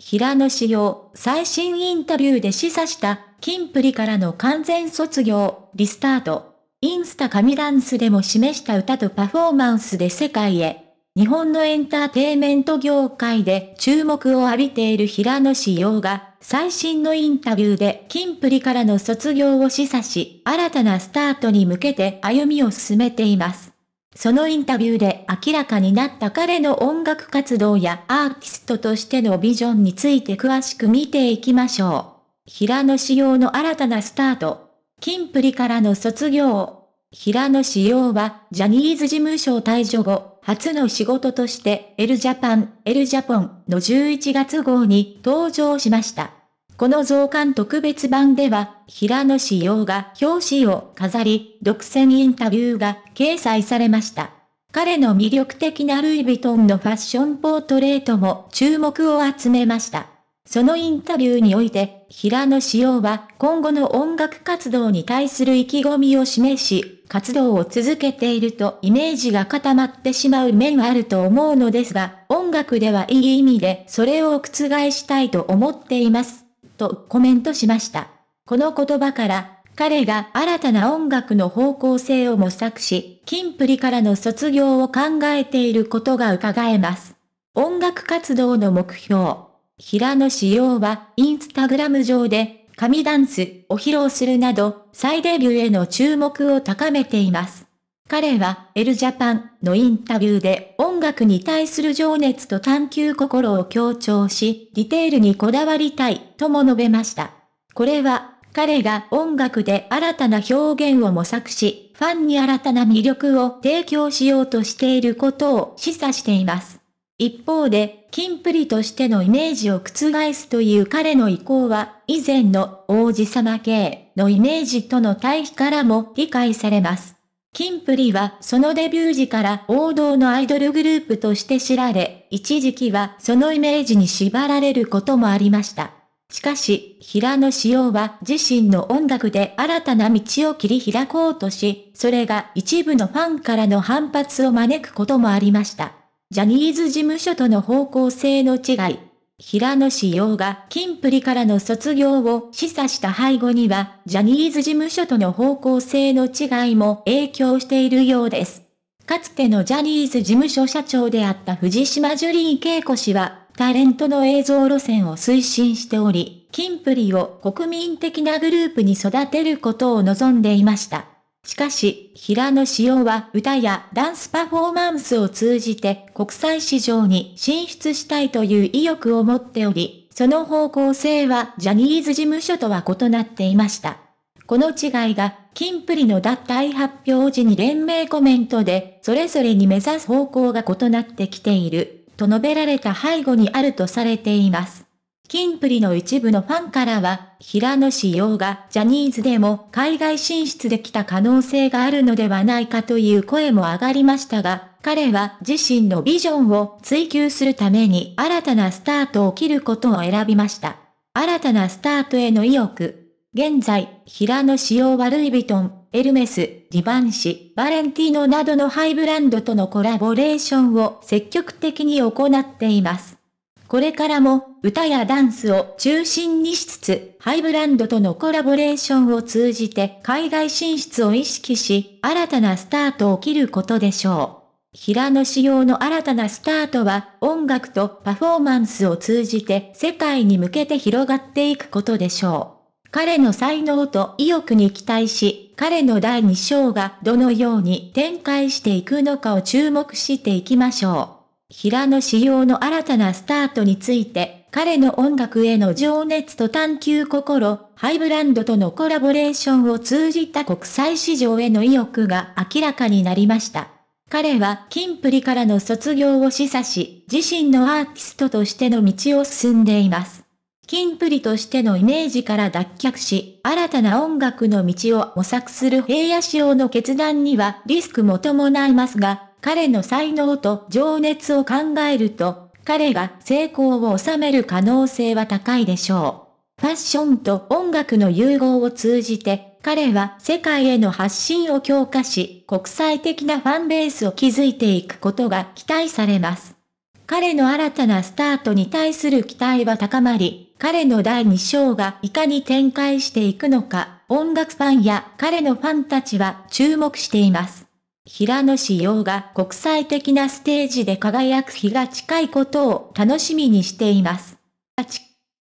平野紫耀、最新インタビューで示唆した、金プリからの完全卒業、リスタート。インスタ神ダンスでも示した歌とパフォーマンスで世界へ。日本のエンターテイメント業界で注目を浴びている平野紫耀が、最新のインタビューで金プリからの卒業を示唆し、新たなスタートに向けて歩みを進めています。そのインタビューで明らかになった彼の音楽活動やアーティストとしてのビジョンについて詳しく見ていきましょう。平野仕耀の新たなスタート。金プリからの卒業。平野仕耀は、ジャニーズ事務所退所後、初の仕事として、エルジャパン、エルジャポンの11月号に登場しました。この増刊特別版では、平野紫耀が表紙を飾り、独占インタビューが掲載されました。彼の魅力的なルイ・ヴィトンのファッションポートレートも注目を集めました。そのインタビューにおいて、平野紫耀は今後の音楽活動に対する意気込みを示し、活動を続けているとイメージが固まってしまう面はあると思うのですが、音楽ではいい意味でそれを覆したいと思っています。とコメントしました。この言葉から、彼が新たな音楽の方向性を模索し、キンプリからの卒業を考えていることが伺えます。音楽活動の目標。平野志耀は、インスタグラム上で、神ダンスを披露するなど、再デビューへの注目を高めています。彼は、エルジャパンのインタビューで、音楽に対する情熱と探求心を強調し、ディテールにこだわりたい、とも述べました。これは、彼が音楽で新たな表現を模索し、ファンに新たな魅力を提供しようとしていることを示唆しています。一方で、キンプリとしてのイメージを覆すという彼の意向は、以前の王子様系のイメージとの対比からも理解されます。キンプリはそのデビュー時から王道のアイドルグループとして知られ、一時期はそのイメージに縛られることもありました。しかし、平野紫耀は自身の音楽で新たな道を切り開こうとし、それが一部のファンからの反発を招くこともありました。ジャニーズ事務所との方向性の違い、平野紫耀が金プリからの卒業を示唆した背後には、ジャニーズ事務所との方向性の違いも影響しているようです。かつてのジャニーズ事務所社長であった藤島ジュリー恵子氏は、タレントの映像路線を推進しており、金プリを国民的なグループに育てることを望んでいました。しかし、平野紫耀は歌やダンスパフォーマンスを通じて国際市場に進出したいという意欲を持っており、その方向性はジャニーズ事務所とは異なっていました。この違いが、キンプリの脱退発表時に連名コメントで、それぞれに目指す方向が異なってきている、と述べられた背後にあるとされています。キンプリの一部のファンからは、平野紫耀がジャニーズでも海外進出できた可能性があるのではないかという声も上がりましたが、彼は自身のビジョンを追求するために新たなスタートを切ることを選びました。新たなスタートへの意欲。現在、平野紫耀はルイ・ヴィトン、エルメス、ディバンシ、バレンティーノなどのハイブランドとのコラボレーションを積極的に行っています。これからも、歌やダンスを中心にしつつ、ハイブランドとのコラボレーションを通じて海外進出を意識し、新たなスタートを切ることでしょう。平野仕様の新たなスタートは、音楽とパフォーマンスを通じて世界に向けて広がっていくことでしょう。彼の才能と意欲に期待し、彼の第2章がどのように展開していくのかを注目していきましょう。平野紫耀の新たなスタートについて、彼の音楽への情熱と探求心、ハイブランドとのコラボレーションを通じた国際市場への意欲が明らかになりました。彼はキンプリからの卒業を示唆し、自身のアーティストとしての道を進んでいます。キンプリとしてのイメージから脱却し、新たな音楽の道を模索する平野仕様の決断にはリスクも伴いますが、彼の才能と情熱を考えると、彼が成功を収める可能性は高いでしょう。ファッションと音楽の融合を通じて、彼は世界への発信を強化し、国際的なファンベースを築いていくことが期待されます。彼の新たなスタートに対する期待は高まり、彼の第2章がいかに展開していくのか、音楽ファンや彼のファンたちは注目しています。平野紫耀が国際的なステージで輝く日が近いことを楽しみにしています。